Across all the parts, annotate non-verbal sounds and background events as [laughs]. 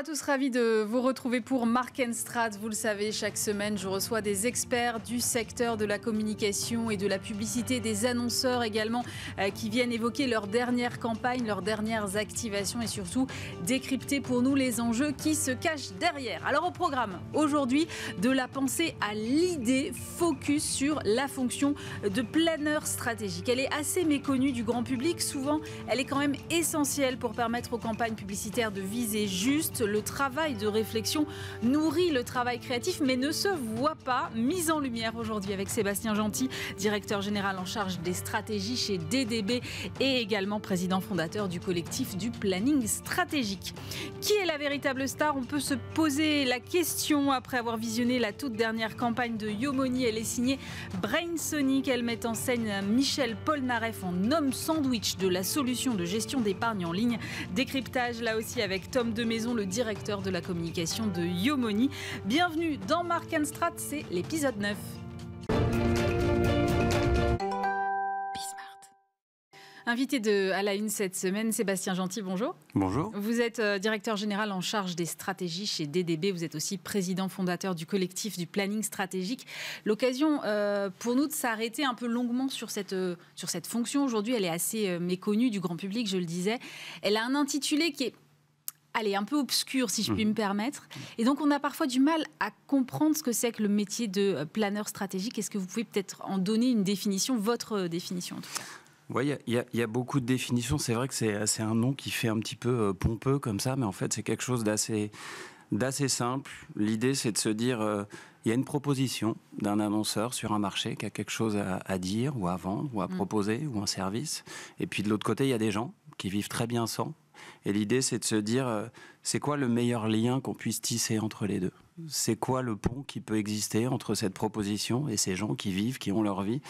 à tous, ravi de vous retrouver pour Markenstrat. Vous le savez, chaque semaine, je reçois des experts du secteur de la communication et de la publicité, des annonceurs également euh, qui viennent évoquer leur dernière campagne, leurs dernières activations et surtout décrypter pour nous les enjeux qui se cachent derrière. Alors au programme aujourd'hui, de la pensée à l'idée, focus sur la fonction de planeur stratégique. Elle est assez méconnue du grand public, souvent elle est quand même essentielle pour permettre aux campagnes publicitaires de viser juste le travail de réflexion nourrit le travail créatif, mais ne se voit pas. Mise en lumière aujourd'hui avec Sébastien Gentil, directeur général en charge des stratégies chez DDB et également président fondateur du collectif du planning stratégique. Qui est la véritable star On peut se poser la question après avoir visionné la toute dernière campagne de Yomoni. Elle est signée Brain Elle met en scène Michel Polnareff en homme sandwich de la solution de gestion d'épargne en ligne. Décryptage là aussi avec Tom Maison le directeur directeur de la communication de Yomoni. Bienvenue dans Mark Strat, c'est l'épisode 9. Invité de à la une cette semaine, Sébastien Gentil, bonjour. Bonjour. Vous êtes euh, directeur général en charge des stratégies chez DDB. Vous êtes aussi président fondateur du collectif du planning stratégique. L'occasion euh, pour nous de s'arrêter un peu longuement sur cette, euh, sur cette fonction. Aujourd'hui, elle est assez méconnue du grand public, je le disais. Elle a un intitulé qui est allez, un peu obscur si je puis mhm. me permettre. Et donc, on a parfois du mal à comprendre ce que c'est que le métier de euh, planeur stratégique. Est-ce que vous pouvez peut-être en donner une définition, votre euh, définition en tout cas oui, il y, a beaucoup de définitions. C'est vrai que c'est un nom qui fait un petit peu euh, pompeux comme ça, mais en fait, c'est quelque chose d'assez simple. L'idée, c'est de se dire, il y a une proposition d'un annonceur sur un marché qui a quelque chose à, dire, ou à vendre, ou à mm. proposer, ou un service. Et puis de l'autre côté, il y a des gens qui vivent très bien sans, et l'idée, c'est de se dire, euh, c'est quoi le meilleur lien qu'on puisse tisser entre les deux C'est quoi le pont qui peut exister entre cette proposition et ces gens qui vivent, qui ont leur vie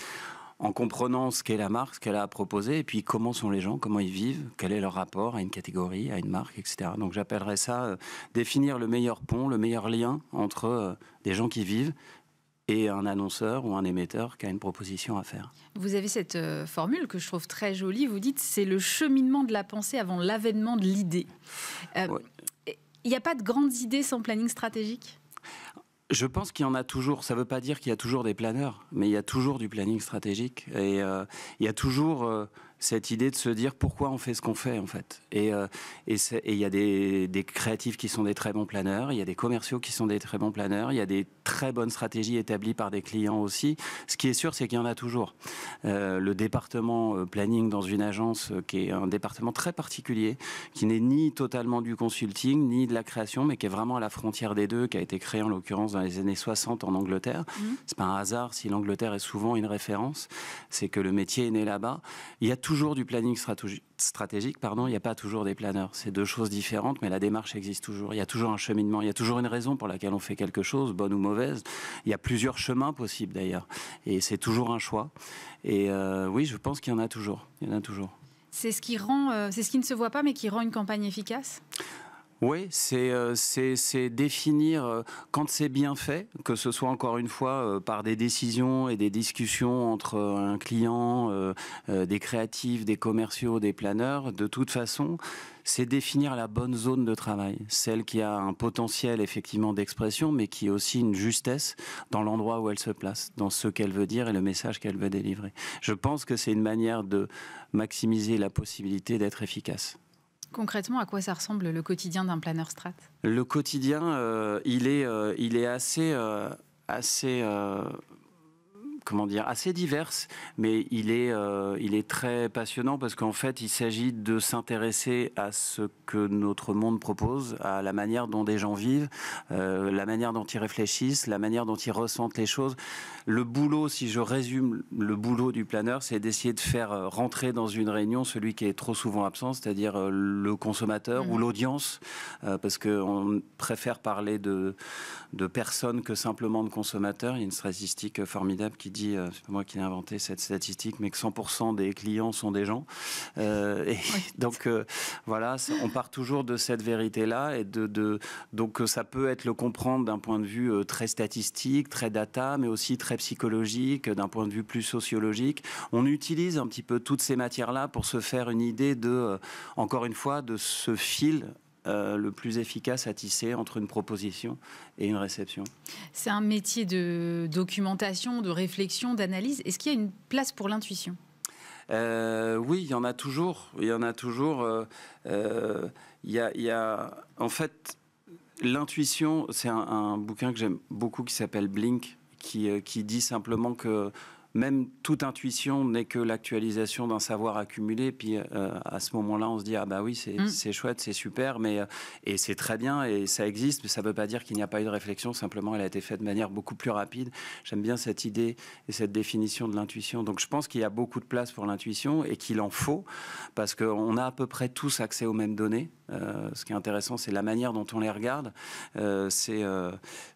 en comprenant ce qu'est la marque, ce qu'elle a à proposer, et puis comment sont les gens, comment ils vivent, quel est leur rapport à une catégorie, à une marque, etc. Donc j'appellerais ça euh, définir le meilleur pont, le meilleur lien entre euh, des gens qui vivent et un annonceur ou un émetteur qui a une proposition à faire. Vous avez cette euh, formule que je trouve très jolie. Vous dites c'est le cheminement de la pensée avant l'avènement de l'idée. Euh, il n'y a pas de grandes idées sans planning stratégique je pense qu'il y en a toujours. Ça ne veut pas dire qu'il y a toujours des planeurs, mais il y a toujours du planning stratégique. Et euh, il y a toujours cette idée de se dire pourquoi on fait ce qu'on fait en fait. Et euh, et il y a des, créatifs qui sont des très bons planeurs, il y a des commerciaux qui sont des très bons planeurs, il y a des très bonnes stratégies établies par des clients aussi. Ce qui est sûr, c'est qu'il y en a toujours. Euh, le département euh, planning dans une agence, qui est un département très particulier, qui n'est ni totalement du consulting ni de la création, mais qui est vraiment à la frontière des deux, qui a été créé en l'occurrence dans les années 60 en Angleterre. Ce mmh. C'est pas un hasard si l'Angleterre est souvent une référence, c'est que le métier est né là-bas. Il y a toujours du planning stratégique, pardon, il n'y a pas toujours des planeurs. C'est deux choses différentes, mais la démarche existe toujours. Il y a toujours un cheminement, il y a toujours une raison pour laquelle on fait quelque chose, bonne ou mauvaise. Il y a plusieurs chemins possibles d'ailleurs, et c'est toujours un choix. Et euh, oui, je pense qu'il y en a toujours. Il y en a toujours. C'est ce qui rend, euh, c'est ce qui ne se voit pas, mais qui rend une campagne efficace. Oui, c'est euh, définir euh, quand c'est bien fait, que ce soit encore une fois euh, par des décisions et des discussions entre un client, des créatifs, des commerciaux, des planeurs. De toute façon, c'est définir la bonne zone de travail, celle qui a un potentiel effectivement d'expression, mais qui a aussi une justesse dans l'endroit où elle se place, dans ce qu'elle veut dire et le message qu'elle veut délivrer. Je pense que c'est une manière de maximiser la possibilité d'être efficace. Concrètement, à quoi ça ressemble le quotidien d'un planeur strat Le quotidien, euh, il, est, euh, il est assez, euh, assez comment dire, assez diverse, mais il est, euh, il est très passionnant parce qu'en fait, il s'agit de s'intéresser à ce que notre monde propose, à la manière dont des gens vivent, euh, la manière dont ils réfléchissent, la manière dont ils ressentent les choses. Le boulot, si je résume le boulot du planeur, c'est d'essayer de faire euh, rentrer dans une réunion celui qui est trop souvent absent, c'est-à-dire le consommateur ou mmh. l'audience, parce parce qu'on préfère parler de, de personnes que simplement de consommateurs. Il y a une statistique formidable qui dit, euh, c'est pas moi qui ai inventé cette statistique, mais que 100% des clients sont des gens. Euh, et [laughs] donc euh, voilà, on part toujours de cette vérité-là et de, de, donc ça peut être le comprendre d'un point de vue très statistique, très data, mais aussi très psychologique, d'un point de vue plus sociologique. On utilise un petit peu toutes ces matières-là pour se faire une idée de, encore une fois, de ce fil euh, le plus efficace à tisser entre une proposition et une réception. C'est un métier de documentation, de réflexion, d'analyse. Est-ce qu'il y a une place pour l'intuition euh, Oui, il y en a toujours. Il y en a toujours. Euh, il, y a, en fait, l'intuition, c'est un, un, bouquin que j'aime beaucoup qui s'appelle Blink, qui, qui dit simplement que même toute intuition n'est que l'actualisation d'un savoir accumulé. Puis euh, à ce moment-là, on se dit ah bah oui, c'est mm. chouette, c'est super, mais euh, et c'est très bien et ça existe, mais ça ne veut pas dire qu'il n'y a pas eu de réflexion. Simplement, elle a été faite de manière beaucoup plus rapide. J'aime bien cette idée et cette définition de l'intuition. Donc je pense qu'il y a beaucoup de place pour l'intuition et qu'il en faut parce qu'on a à peu près tous accès aux mêmes données. Euh, ce qui est intéressant, c'est la manière dont on les regarde. c'est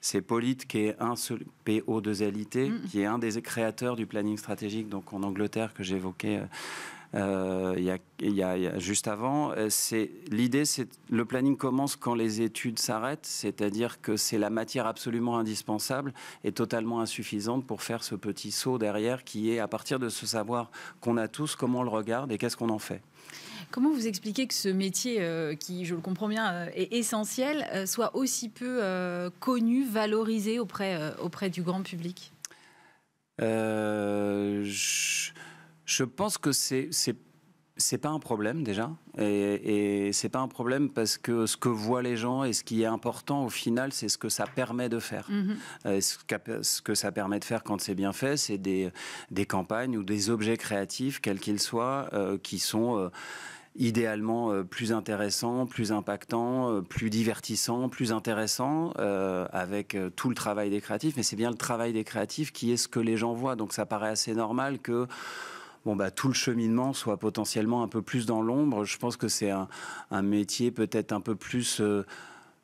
c'est Polite qui est un seul PO2LIT, mm. qui est un des créateurs du planning stratégique donc en Angleterre que j'évoquais euh, euh, il, y a, juste avant. Euh, c'est l'idée, c'est le planning commence quand les études s'arrêtent, c'est-à-dire que c'est la matière absolument indispensable et totalement insuffisante pour faire ce petit saut derrière qui est à partir de ce savoir qu'on a tous, comment on le regarde et qu'est-ce qu'on en fait. Comment vous expliquez que ce métier, qui je le comprends bien est essentiel, soit aussi peu connu, valorisé auprès, auprès du grand public euh, je, pense que c'est c'est pas un problème déjà, et, c'est pas un problème parce que ce que voient les gens et ce qui est important au final, c'est ce que ça permet de faire. Mm-hmm. Euh, ce, que, ça permet de faire quand c'est bien fait, c'est des, des, campagnes ou des objets créatifs, quels qu'ils soient, euh, qui sont idéalement euh, plus intéressant, plus impactant, euh, plus divertissant, plus intéressant, euh, avec tout le travail des créatifs. Mais c'est bien le travail des créatifs qui est ce que les gens voient. Donc ça paraît assez normal que bon bah tout le cheminement soit potentiellement un peu plus dans l'ombre. Je pense que c'est un, métier peut-être un peu plus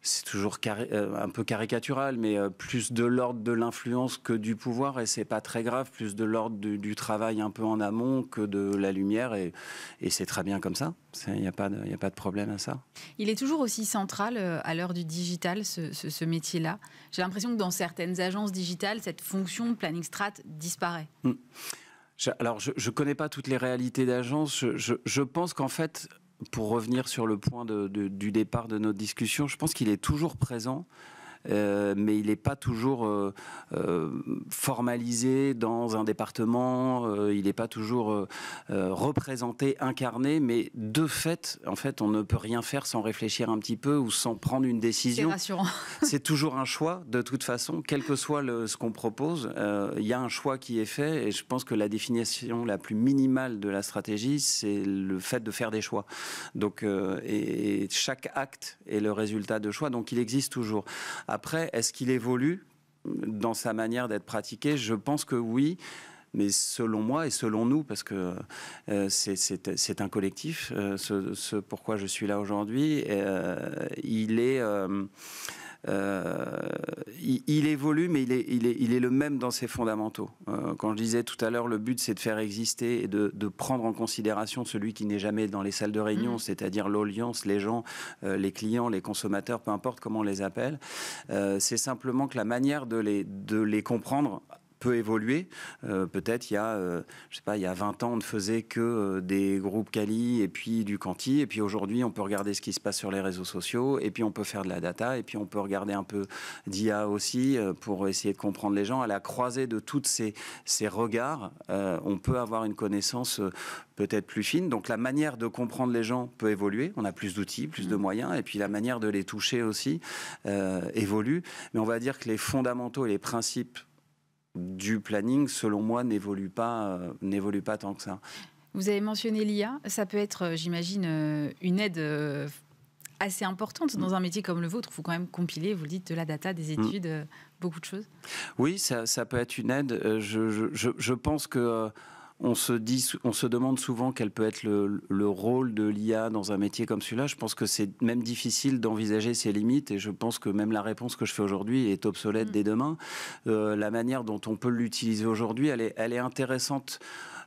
c'est toujours euh, un peu caricatural, mais euh, plus de l'ordre de l'influence que du pouvoir, et c'est pas très grave, plus de l'ordre du, travail un peu en amont que de la lumière, et, et c'est très bien comme ça. Il n'y a, pas de, a pas de problème à ça. Il est toujours aussi central euh, à l'heure du digital, ce, métier-là. J'ai l'impression que dans certaines agences digitales, cette fonction de planning strat disparaît. Hmm. Alors, je ne connais pas toutes les réalités d'agence. je pense qu'en fait, pour revenir sur le point du départ de notre discussion, je pense qu'il est toujours présent euh, mais il n'est pas toujours euh, euh, formalisé dans un département, il n'est pas toujours représenté, incarné, mais de fait, en fait, on ne peut rien faire sans réfléchir un petit peu ou sans prendre une décision. C'est [laughs] toujours un choix, de toute façon, quel que soit ce qu'on propose, il y a un choix qui est fait, et je pense que la définition la plus minimale de la stratégie, c'est le fait de faire des choix. Donc, et chaque acte est le résultat de choix, donc il existe toujours. Après, est-ce qu'il évolue dans sa manière d'être pratiqué Je pense que oui mais selon moi et selon nous, parce que euh, c'est un collectif, euh, ce, pourquoi je suis là aujourd'hui, euh, il est euh, il, évolue, mais il est, le même dans ses fondamentaux. Euh, quand je disais tout à l'heure, le but, c'est de faire exister et de, prendre en considération celui qui n'est jamais dans les salles de réunion, mm. c'est-à-dire l'audience, les gens, euh, les clients, les consommateurs, peu importe comment on les appelle. c'est simplement que la manière de les comprendre peut évoluer. Euh, peut-être il y a, euh, je sais pas, il y a 20 ans, on ne faisait que euh, des groupes Cali et puis du Canti. Et puis aujourd'hui, on peut regarder ce qui se passe sur les réseaux sociaux. Et puis on peut faire de la data. Et puis on peut regarder un peu d'IA aussi pour essayer de comprendre les gens. À la croisée de toutes ces, ces regards, on peut avoir une connaissance peut-être plus fine. Donc la manière de comprendre les gens peut évoluer. On a plus d'outils, plus de mm. moyens. Et puis la manière de les toucher aussi évolue. Mais on va dire que les fondamentaux et les principes du planning, selon moi, n'évolue pas, euh, n'évolue pas tant que ça. Vous avez mentionné l'IA. Ça peut être, euh, j'imagine, euh, une aide assez importante dans un métier comme le vôtre. Il faut quand même compiler, vous dites, de la data, des mm. études, beaucoup de choses. Oui, ça, peut être une aide. Je, je pense que on se, dit, on se demande souvent quel peut être le, rôle de l'IA dans un métier comme celui-là. Je pense que c'est même difficile d'envisager ses limites et je pense que même la réponse que je fais aujourd'hui est obsolète mm. dès demain. Euh, la manière dont on peut l'utiliser aujourd'hui, elle est, elle est intéressante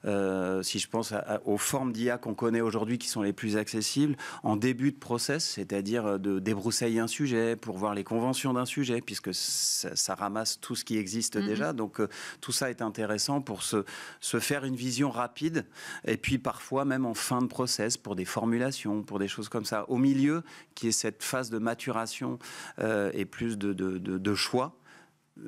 euh, si je pense aux formes d'IA qu'on connaît aujourd'hui qui sont les plus accessibles, en début de process, c'est-à-dire euh, de débroussailler un sujet pour voir les conventions d'un sujet, puisque ça, ramasse tout ce qui existe mhm. déjà. Donc euh, tout ça est intéressant pour se, faire une vision rapide, et puis parfois même en fin de process pour des formulations, pour des choses comme ça. Au milieu, qui est cette phase de maturation et plus de choix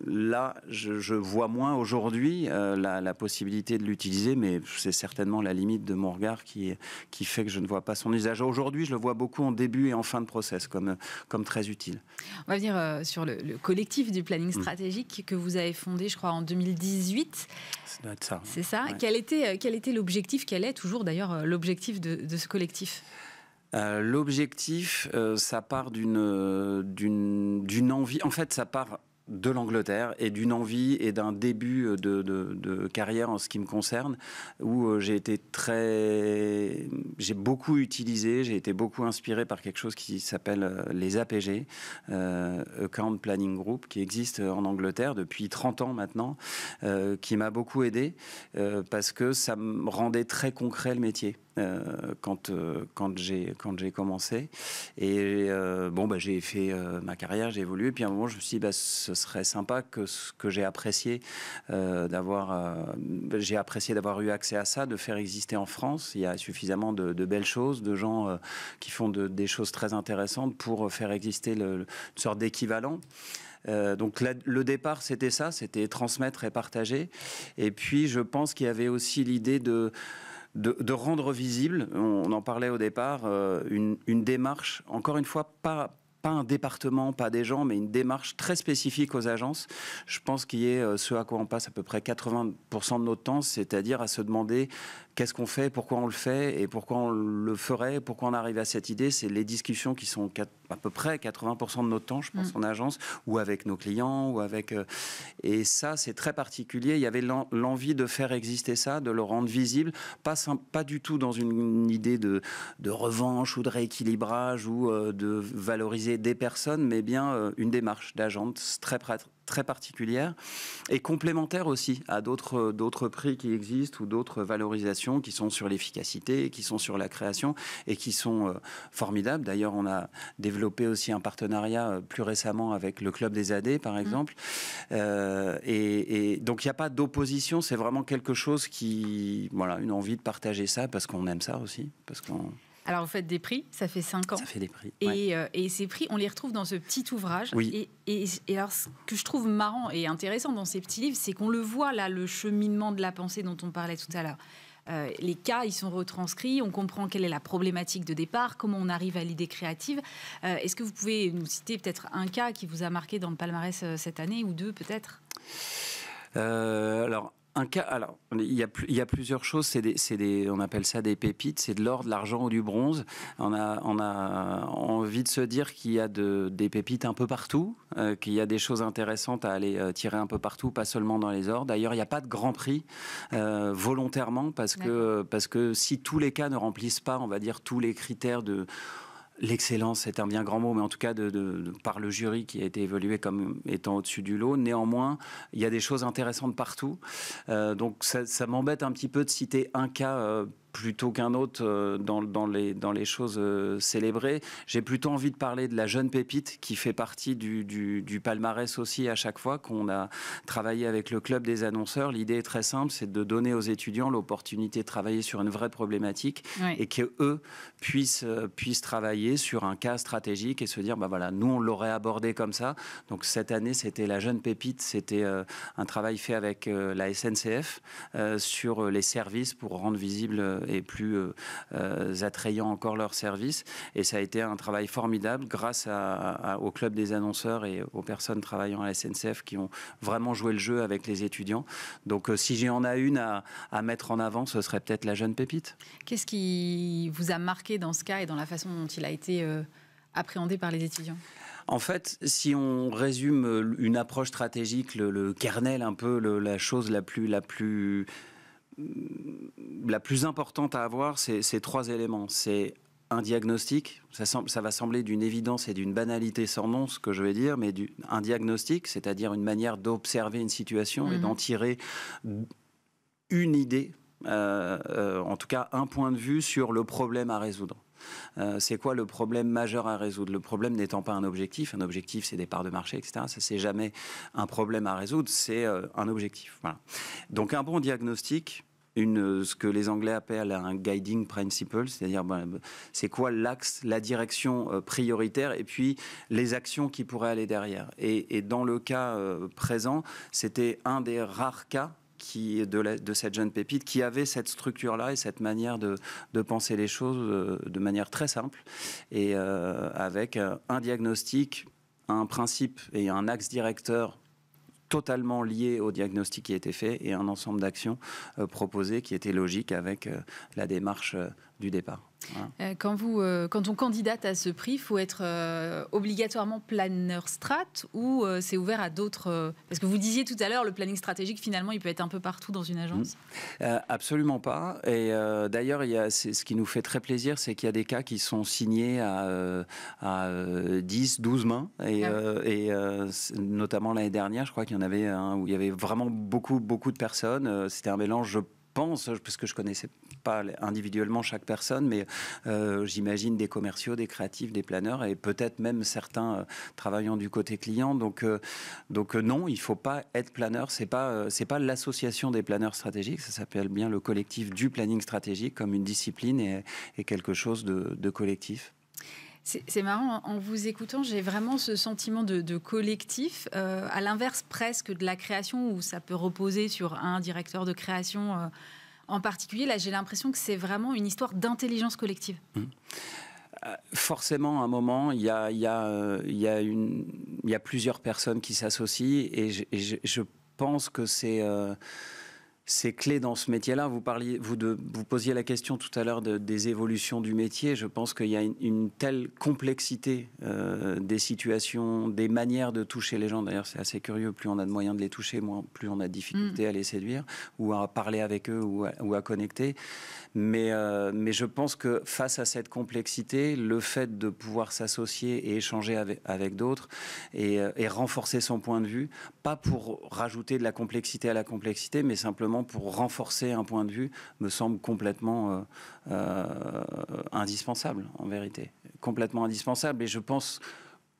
là, je, vois moins aujourd'hui euh, la, possibilité de l'utiliser, mais c'est certainement la limite de mon regard qui, qui fait que je ne vois pas son usage. Aujourd'hui, je le vois beaucoup en début et en fin de process comme, comme très utile. On va venir euh, sur le, collectif du planning mm. stratégique que vous avez fondé, je crois, en 2018. Ça doit être ça. C'est ça. Quel était euh, quel était l'objectif Quel est toujours d'ailleurs l'objectif de, ce collectif L'objectif, ça part d'une, d'une envie. En fait, ça part de l'Angleterre et d'une envie et d'un début de, de, carrière en ce qui me concerne où euh, j'ai été très j'ai beaucoup utilisé j'ai été beaucoup inspiré par quelque chose qui s'appelle euh, les APG euh, Account Planning Group qui existe en Angleterre depuis 30 ans maintenant qui m'a beaucoup aidé parce que ça me rendait très concret le métier quand, quand j'ai commencé. Et bon, bah, j'ai fait ma carrière, j'ai évolué. Puis à un moment, je me suis dit, bah, serait sympa que ce que j'ai apprécié euh, d'avoir, euh, j'ai apprécié d'avoir eu accès à ça, de faire exister en France. Il y a suffisamment de, belles choses, de gens euh, qui font des choses très intéressantes pour faire exister le, une sorte d'équivalent. donc le départ, c'était ça, c'était transmettre et partager. Et puis, je pense qu'il y avait aussi l'idée de, de, rendre visible, on, en parlait au départ, une, une, démarche, encore une fois, pas pas un département, pas des gens, mais une démarche très spécifique aux agences. Je pense qu'il y a euh, ce à quoi on passe à peu près 80% de notre temps, c'est-à-dire à se demander qu'est-ce qu'on fait, pourquoi on le fait et pourquoi on le ferait, pourquoi on arrive à cette idée. C'est les discussions qui sont à peu près 80% de notre temps, je pense, mm. en agence, ou avec nos clients, ou avec. Euh, et ça, c'est très particulier. Il y avait l'envie de faire exister ça, de le rendre visible, pas, pas du tout dans une idée de, de revanche ou de rééquilibrage ou euh, de valoriser des personnes, mais bien euh, une démarche d'agence très pratique très particulière et complémentaire aussi à d'autres d'autres prix qui existent ou d'autres valorisations qui sont sur l'efficacité, qui sont sur la création et qui sont euh, formidables. D'ailleurs, on a développé aussi un partenariat euh, plus récemment avec le club des AD, par mmh. exemple. Euh, et, et, donc, il n'y a pas d'opposition. C'est vraiment quelque chose qui, voilà, une envie de partager ça parce qu'on aime ça aussi, parce qu'on alors vous faites des prix, ça fait 5 ans. fait des prix. Euh, et, ces prix, on les retrouve dans ce petit ouvrage. Et, alors ce que je trouve marrant et intéressant dans ces petits livres, c'est qu'on le voit là, le cheminement de la pensée dont on parlait tout à l'heure. Euh, les cas, ils sont retranscrits, on comprend quelle est la problématique de départ, comment on arrive à l'idée créative. Euh, est-ce que vous pouvez nous citer peut-être un cas qui vous a marqué dans le palmarès cette année ou deux peut-être Alors, cas, alors, il y a, il plusieurs choses. C'est des, on appelle ça des pépites. C'est de l'or, de l'argent ou du bronze. On a, on a envie de se dire qu'il y a de, des pépites un peu partout, euh, qu'il y a des choses intéressantes à aller euh, tirer un peu partout, pas seulement dans les ors. D'ailleurs, il n'y a pas de grand prix euh, volontairement parce que, parce que si tous les cas ne remplissent pas, on va dire, tous les critères de l'excellence, est un bien grand mot, mais en tout cas de, par le jury qui a été évolué comme étant au-dessus du lot. Néanmoins, il y a des choses intéressantes partout. Euh, donc ça, m'embête un petit peu de citer un cas. Euh, plutôt qu'un autre euh, dans, les, dans les choses euh, célébrées. J'ai plutôt envie de parler de la jeune pépite qui fait partie du, palmarès aussi à chaque fois qu'on a travaillé avec le club des annonceurs. L'idée est très simple, c'est de donner aux étudiants l'opportunité de travailler sur une vraie problématique et que eux euh, puissent, travailler sur un cas stratégique et se dire, bah voilà, nous on l'aurait abordé comme ça. Donc cette année, c'était la jeune pépite, c'était un travail fait avec la SNCF sur les services pour rendre visible euh, et plus euh, euh, attrayant encore leur service. Et ça a été un travail formidable grâce à, au club des annonceurs et aux personnes travaillant à la SNCF qui ont vraiment joué le jeu avec les étudiants. Donc si j'en ai une à, mettre en avant, ce serait peut-être la jeune pépite. Qu'est-ce qui vous a marqué dans ce cas et dans la façon dont il a été appréhendé par les étudiants en fait, si on résume une approche stratégique, le, kernel, un peu la chose la plus, la plus Mm, la plus importante à avoir, c'est ces trois éléments. C'est un diagnostic, ça, semble, ça va sembler d'une évidence et d'une banalité sans nom, ce que je vais dire, mais un diagnostic, c'est-à-dire une manière d'observer une situation et mhm. d'en tirer une idée, euh, euh, en tout cas un point de vue sur le problème à résoudre. Euh, c'est quoi le problème majeur à résoudre Le problème n'étant pas un objectif, un objectif c'est des parts de marché, etc. Ça c'est jamais un problème à résoudre, c'est euh, un objectif. Donc un bon diagnostic, ce que les Anglais appellent un guiding principle, c'est-à-dire ben, ben, c'est quoi l'axe, la direction euh, prioritaire et puis les actions qui pourraient aller derrière. Et, dans le cas présent, c'était un des rares cas qui, de, cette jeune pépite qui avait cette structure-là et cette manière de, penser les choses euh, de manière très simple et euh, avec euh, un diagnostic, un principe et un axe directeur totalement lié au diagnostic qui a été fait et un ensemble d'actions proposées qui était logique avec la démarche du départ. Euh, quand, vous, euh, quand on candidate à ce prix, il faut être euh, obligatoirement planeur strat ou c'est ouvert à d'autres Parce que vous disiez tout à l'heure, le planning stratégique, finalement, il peut être un peu partout dans une agence. Mm. absolument pas. Et d'ailleurs, ce qui nous fait très plaisir, c'est qu'il y a des cas qui sont signés à, 10, 12 mains. Et, ah notamment l'année dernière, je crois qu'il y en avait un où il y avait vraiment beaucoup, beaucoup de personnes. C'était un mélange, pense, euh, parce que je connaissais pas individuellement chaque personne, mais euh, j'imagine des commerciaux, des créatifs, des planeurs et peut-être même certains euh, travaillant du côté client. Donc, donc non, il faut pas être planeur. C'est pas c'est pas l'association des planeurs stratégiques. Ça s'appelle bien le collectif du planning stratégique comme une discipline et, quelque chose de, de collectif. C'est marrant, hein. en vous écoutant, j'ai vraiment ce sentiment de, collectif, euh, à l'inverse presque de la création où ça peut reposer sur un directeur de création euh, en particulier. Là, j'ai l'impression que c'est vraiment une histoire d'intelligence collective. Mmh. Euh, forcément, à un moment, il y a, plusieurs personnes qui s'associent et je, pense que c'est c'est clé dans ce métier-là. Vous parliez, vous, de, vous posiez la question tout à l'heure de, des évolutions du métier. Je pense qu'il y a une, telle complexité euh, des situations, des manières de toucher les gens. D'ailleurs, c'est assez curieux. Plus on a de moyens de les toucher, moins, plus on a de difficultés mmh. à les séduire ou à parler avec eux ou à, connecter. Mais, euh, mais je pense que face à cette complexité, le fait de pouvoir s'associer et échanger avec, d'autres euh, et renforcer son point de vue, pas pour rajouter de la complexité à la complexité, mais simplement pour renforcer un point de vue me semble complètement euh, euh, indispensable, en vérité. Complètement indispensable. Et je pense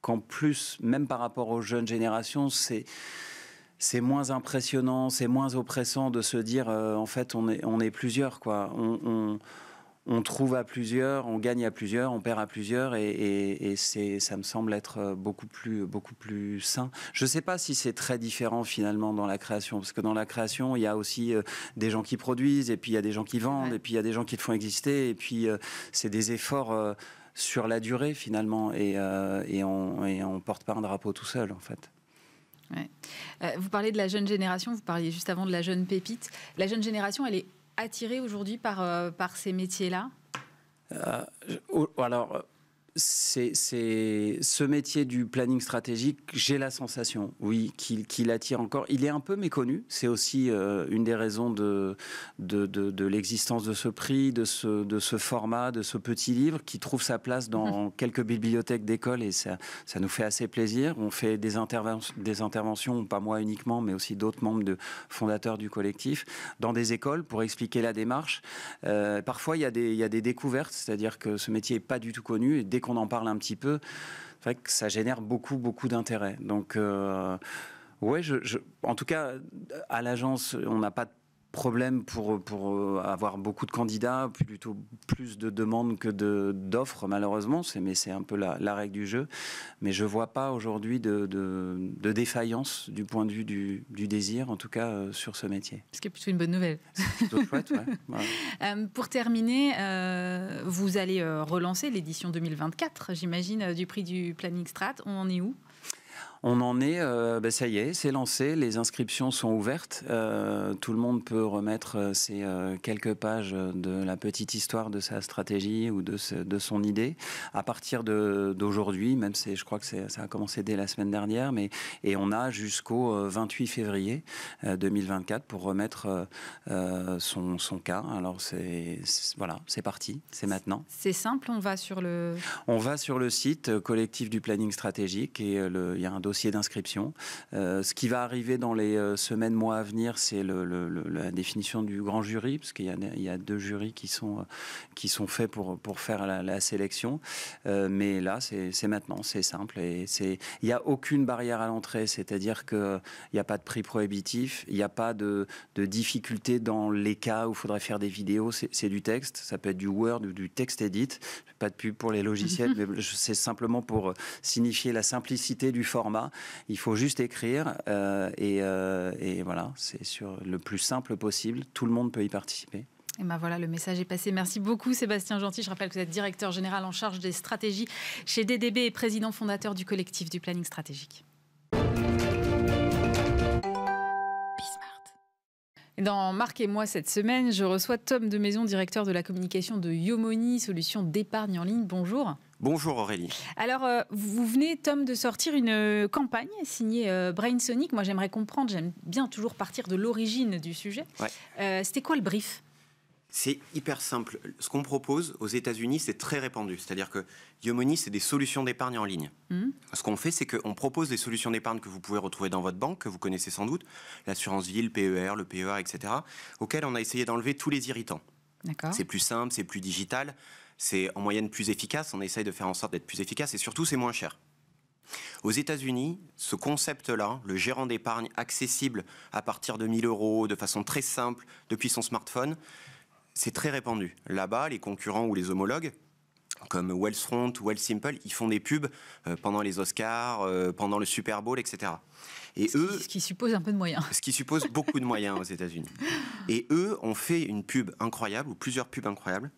qu'en plus, même par rapport aux jeunes générations, c'est c'est moins impressionnant, c'est moins oppressant de se dire euh, en fait on est, on est plusieurs quoi. on, on trouve à plusieurs, on gagne à plusieurs, on perd à plusieurs, et, c'est, ça me semble être euh, beaucoup plus, beaucoup plus sain. Je ne sais pas si c'est très différent finalement dans la création, parce que dans la création, il y a aussi euh, des gens qui produisent, et puis il y a des gens qui vendent, et puis il y a des gens qui le font exister, et puis euh, c'est des efforts sur la durée finalement, et, on porte pas un drapeau tout seul en fait. vous parlez de la jeune génération, vous parliez juste avant de la jeune pépite. La jeune génération, elle est Attiré aujourd'hui par, euh, par ces métiers-là euh, alors, euh, c'est ce métier du planning stratégique, j'ai la sensation, oui, qu'il attire encore. Il est un peu méconnu. C'est aussi euh, une des raisons de, de, l'existence de ce prix, de ce, de ce format, de ce petit livre qui trouve sa place dans mhm. quelques bibliothèques d'école et ça, nous fait assez plaisir. On fait des, des interventions, pas moi uniquement, mais aussi d'autres membres de fondateurs du collectif, dans des écoles pour expliquer la démarche. Euh, parfois, il y, a des, il y a des découvertes, c'est-à-dire que ce métier n'est pas du tout connu et dès qu'on en parle un petit peu, c'est vrai que ça génère beaucoup, beaucoup d'intérêt. Donc, euh, ouais, en tout cas, à l'agence, on n'a pas de problème pour, pour euh, avoir beaucoup de candidats, plutôt plus de demandes que d'offres, malheureusement malheureusement. Mais c'est un peu la, règle du jeu. Mais je ne vois pas aujourd'hui de, de, défaillance du point de vue du, désir, en tout cas euh, sur ce métier. Ce qui est plutôt une bonne nouvelle. [laughs] Euh, pour terminer, vous allez relancer l'édition 2024, j'imagine, du prix du Planning Strat. On en est où on en est, euh, ben, ça y est, c'est lancé, les inscriptions sont ouvertes. Euh, tout le monde peut remettre ces euh, quelques pages de la petite histoire de sa stratégie ou de, son idée à partir d'aujourd'hui. Même si je crois que ça a commencé dès la semaine dernière, mais et on a jusqu'au 28 février 2024 pour remettre son, cas. Alors c'est voilà, c'est parti, c'est maintenant. C'est simple, on va sur le. On va sur le site collectif du planning stratégique et il y a un dossier d'inscription. Euh, ce qui va arriver dans les euh, semaines, mois à venir, c'est la définition du grand jury, parce qu'il y, a deux jurys qui sont, euh, qui sont faits pour, pour faire la, sélection. mais là, c'est maintenant, c'est simple. Et il n'y a aucune barrière à l'entrée, c'est-à-dire qu'il n'y a pas de prix prohibitif, il n'y a pas de, de difficulté dans les cas où il faudrait faire des vidéos, c'est du texte, ça peut être du Word ou du texte edit. Pas de pub pour les logiciels, [laughs] mais c'est simplement pour signifier la simplicité du format. Il faut juste écrire euh, euh, et, voilà, c'est sur le plus simple possible. Tout le monde peut y participer. Et ben voilà, le message est passé. Merci beaucoup Sébastien Gentil. Je rappelle que vous êtes directeur général en charge des stratégies chez DDB et président fondateur du collectif du planning stratégique. Dans Marc et moi cette semaine, je reçois Tom de Maison, directeur de la communication de Yomoni, solution d'épargne en ligne. Bonjour. Bonjour Aurélie. Alors, euh, vous venez, Tom, de sortir une euh, campagne signée euh, Brain Sonic. Moi, j'aimerais comprendre, j'aime bien toujours partir de l'origine du sujet. C'était quoi le brief c'est hyper simple. Ce qu'on propose aux États-Unis, c'est très répandu. C'est-à-dire que Yomoni, c'est des solutions d'épargne en ligne. Hmm. Ce qu'on fait, c'est qu'on propose des solutions d'épargne que vous pouvez retrouver dans votre banque, que vous connaissez sans doute, l'assurance vie, e le PER, le PER, etc., auxquelles on a essayé d'enlever tous les irritants. C'est plus simple, c'est plus digital. C'est en moyenne plus efficace, on essaye de faire en sorte d'être plus efficace et surtout c'est moins cher. Aux États-Unis, ce concept-là, le gérant d'épargne accessible à partir de 1000 euros de façon très simple depuis son smartphone, c'est très répandu. Là-bas, les concurrents ou les homologues, comme Wells Wellsfront ou Simple, ils font des pubs euh, pendant les Oscars, euh, pendant le Super Bowl, etc. Et ce, eux, qui, ce qui suppose un peu de moyens. Ce qui suppose beaucoup de moyens aux États-Unis. [laughs] Et eux ont fait une pub incroyable, ou plusieurs pubs incroyables,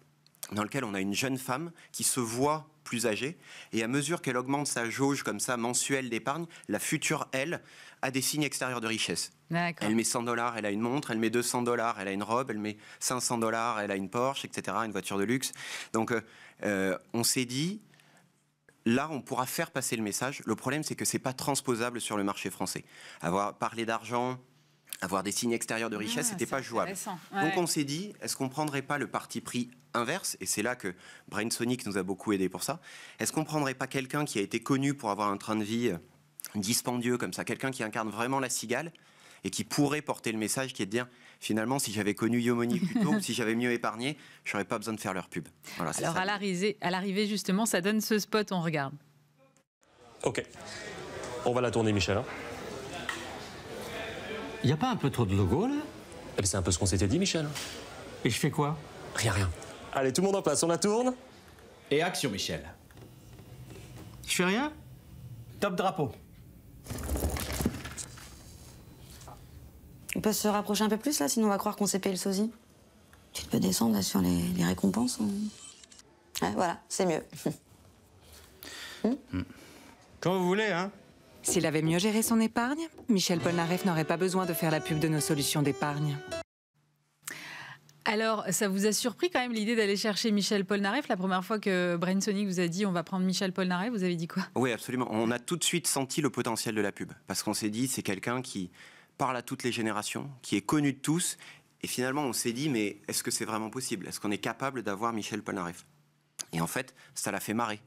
dans lequel on a une jeune femme qui se voit plus âgée, et à mesure qu'elle augmente sa jauge comme ça mensuelle d'épargne, la future elle a des signes extérieurs de richesse. Elle met 100 dollars, elle a une montre, elle met 200 dollars, elle a une robe, elle met 500 dollars, elle a une Porsche, etc., une voiture de luxe. Donc euh, euh, on s'est dit, là, on pourra faire passer le message. Le problème, c'est que c'est pas transposable sur le marché français. Avoir parlé d'argent, avoir des signes extérieurs de richesse, n'était ah, pas jouable. Donc on s'est dit, est-ce qu'on prendrait pas le parti pris inverse Et c'est là que Brain Sonic nous a beaucoup aidé pour ça. Est-ce qu'on prendrait pas quelqu'un qui a été connu pour avoir un train de vie euh, dispendieux comme ça, quelqu'un qui incarne vraiment la cigale et qui pourrait porter le message qui est de dire finalement si j'avais connu Yomoni plus tôt, si j'avais mieux épargné, n'aurais pas besoin de faire leur pub. Alors à l'arrivée justement, ça donne ce spot, on regarde. Ok, on va la tourner Michel. Hein. Il a pas un peu trop de logo, là eh ben, C'est un peu ce qu'on s'était dit, Michel. Et je fais quoi Rien, rien. Allez, tout le monde en place, on la tourne. Et action, Michel. Je fais rien Top drapeau. On peut se rapprocher un peu plus, là, sinon on va croire qu'on s'est payé le sosie. Tu peux descendre, là, sur les, récompenses hein. ouais, Voilà, c'est mieux. [laughs] Hmm Quand vous voulez, hein s'il avait mieux géré son épargne, Michel Polnareff n'aurait pas besoin de faire la pub de nos solutions d'épargne. Alors, ça vous a surpris quand même l'idée d'aller chercher Michel Polnareff La première fois que Brain vous a dit on va prendre Michel Polnareff, vous avez dit quoi Oui, absolument. On a tout de suite senti le potentiel de la pub. Parce qu'on s'est dit, c'est quelqu'un qui parle à toutes les générations, qui est connu de tous. Et finalement, on s'est dit, mais est-ce que c'est vraiment possible Est-ce qu'on est capable d'avoir Michel Polnareff Et en fait, ça l'a fait marrer.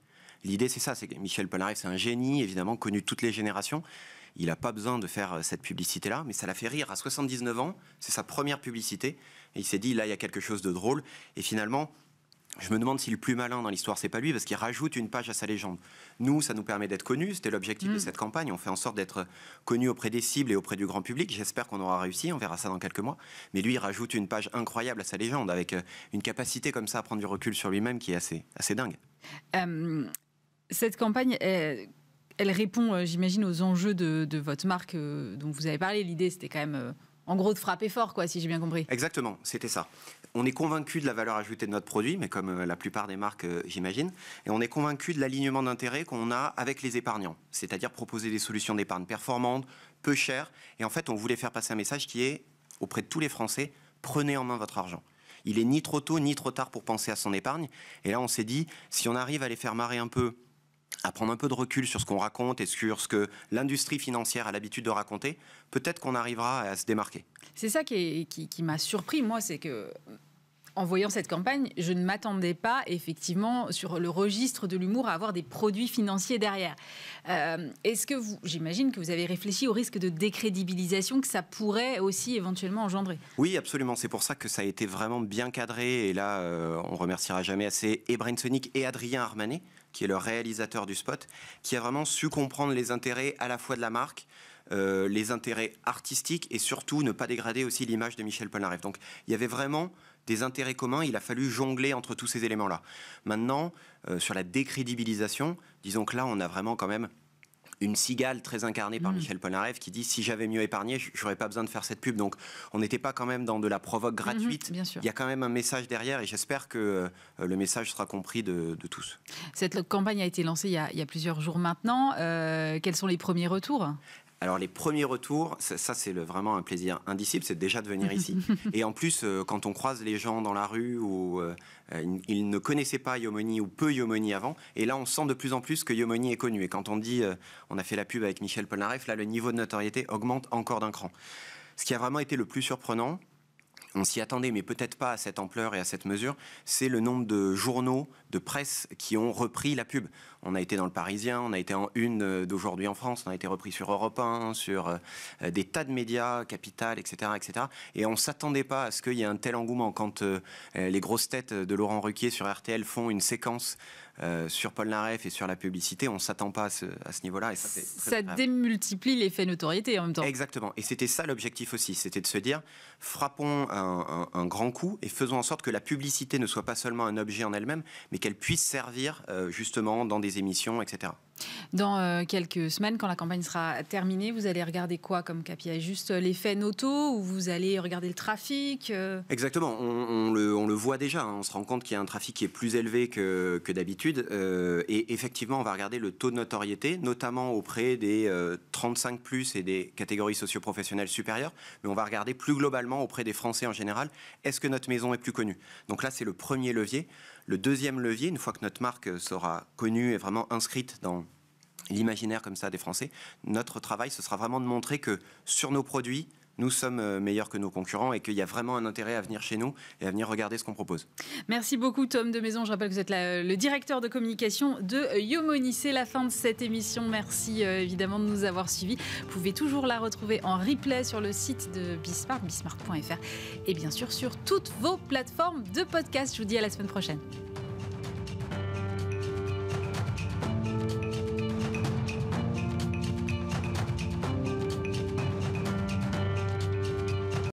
L'idée, c'est ça, c'est Michel Polnareff, c'est un génie, évidemment, connu toutes les générations. Il n'a pas besoin de faire euh, cette publicité-là, mais ça l'a fait rire. À 79 ans, c'est sa première publicité. il s'est dit, là, il y a quelque chose de drôle. Et finalement, je me demande si le plus malin dans l'histoire, c'est pas lui, parce qu'il rajoute une page à sa légende. Nous, ça nous permet d'être connus. C'était l'objectif de mm. cette campagne. On fait en sorte d'être euh, connus auprès des cibles et auprès du grand public. J'espère qu'on aura réussi. On verra ça dans quelques mois. Mais lui, il rajoute une page incroyable à sa légende, avec euh, une capacité comme ça à prendre du recul sur lui-même qui est assez, assez dingue. Cette campagne, elle, répond, euh, j'imagine, aux enjeux de, votre marque euh, dont vous avez parlé. L'idée, c'était quand même, euh, en gros, de frapper fort, quoi, si j'ai bien compris. Exactement, c'était ça. On est convaincu de la valeur ajoutée de notre produit, mais comme la plupart des marques, j'imagine, et on est convaincu de l'alignement d'intérêt qu'on a avec les épargnants, c'est-à-dire proposer des solutions d'épargne performantes, peu chères, et en fait, on voulait faire passer un message qui est, auprès de tous les Français, prenez en main votre argent. Il est ni trop tôt ni trop tard pour penser à son épargne, et là, on s'est dit, si on arrive à les faire marrer un peu à prendre un peu de recul sur ce qu'on raconte et sur ce que l'industrie financière a l'habitude de raconter, peut-être qu'on arrivera à se démarquer. C'est ça qui, m'a surpris, moi, c'est que en voyant cette campagne, je ne m'attendais pas effectivement sur le registre de l'humour à avoir des produits financiers derrière. Euh, est-ce que vous, j'imagine que vous avez réfléchi au risque de décrédibilisation que ça pourrait aussi éventuellement engendrer Oui, absolument. C'est pour ça que ça a été vraiment bien cadré. Et là, euh, on remerciera jamais assez et Sonic et Adrien Armanet qui est le réalisateur du spot, qui a vraiment su comprendre les intérêts à la fois de la marque, euh, les intérêts artistiques et surtout ne pas dégrader aussi l'image de Michel Polnareff. Donc il y avait vraiment des intérêts communs, il a fallu jongler entre tous ces éléments-là. Maintenant, euh, sur la décrédibilisation, disons que là, on a vraiment quand même une cigale très incarnée par mm. Michel Polnareff qui dit si j'avais mieux épargné, j'aurais pas besoin de faire cette pub. Donc on n'était pas quand même dans de la provoque mm-hmm, gratuite. Il y a quand même un message derrière et j'espère que euh, le message sera compris de, tous. Cette campagne a été lancée il y a, plusieurs jours maintenant. Euh, quels sont les premiers retours alors les premiers retours, ça, c'est vraiment un plaisir indicible, c'est déjà de venir [laughs] ici. Et en plus, euh, quand on croise les gens dans la rue ou euh, euh, ils ne connaissaient pas Yomoni ou peu Yomoni avant, et là on sent de plus en plus que Yomoni est connu. Et quand on dit on a fait la pub avec Michel Polnareff, là le niveau de notoriété augmente encore d'un cran. Ce qui a vraiment été le plus surprenant, on s'y attendait, mais peut-être pas à cette ampleur et à cette mesure, c'est le nombre de journaux, de presse qui ont repris la pub. On a été dans le Parisien, on a été en une euh, d'aujourd'hui en France, on a été repris sur Europe 1, sur euh, euh, des tas de médias, Capital, etc. etc. et on ne s'attendait pas à ce qu'il y ait un tel engouement. Quand les grosses têtes de Laurent Ruquier sur RTL font une séquence euh, sur Paul et sur la publicité, on ne s'attend pas à ce, niveau-là. Ça, démultiplie l'effet notoriété en même temps. Exactement. Et c'était ça l'objectif aussi, c'était de se dire, frappons un, grand coup et faisons en sorte que la publicité ne soit pas seulement un objet en elle-même, mais qu'elle puisse servir euh, justement dans des émissions, etc. Dans euh, quelques semaines, quand la campagne sera terminée, vous allez regarder quoi comme KPI Juste euh, les faits noto ou vous allez regarder le trafic euh? Exactement, on, le, voit déjà, hein. on se rend compte qu'il y a un trafic qui est plus élevé que, d'habitude. et effectivement, on va regarder le taux de notoriété, notamment auprès des 35 plus et des catégories socioprofessionnelles supérieures. Mais on va regarder plus globalement auprès des Français en général, est-ce que notre maison est plus connue Donc là, c'est le premier levier. Le deuxième levier, une fois que notre marque sera connue et vraiment inscrite dans l'imaginaire comme ça des Français, notre travail, ce sera vraiment de montrer que sur nos produits, nous sommes euh, meilleurs que nos concurrents et qu'il y a vraiment un intérêt à venir chez nous et à venir regarder ce qu'on propose. Merci beaucoup, Tom de Maison. Je rappelle que vous êtes euh, le directeur de communication de euh, Yomoni. C'est la fin de cette émission. Merci évidemment de nous avoir suivis. Vous pouvez toujours la retrouver en replay sur le site de Bismarck, bismarck.fr et bien sûr sur toutes vos plateformes de podcast. Je vous dis à la semaine prochaine.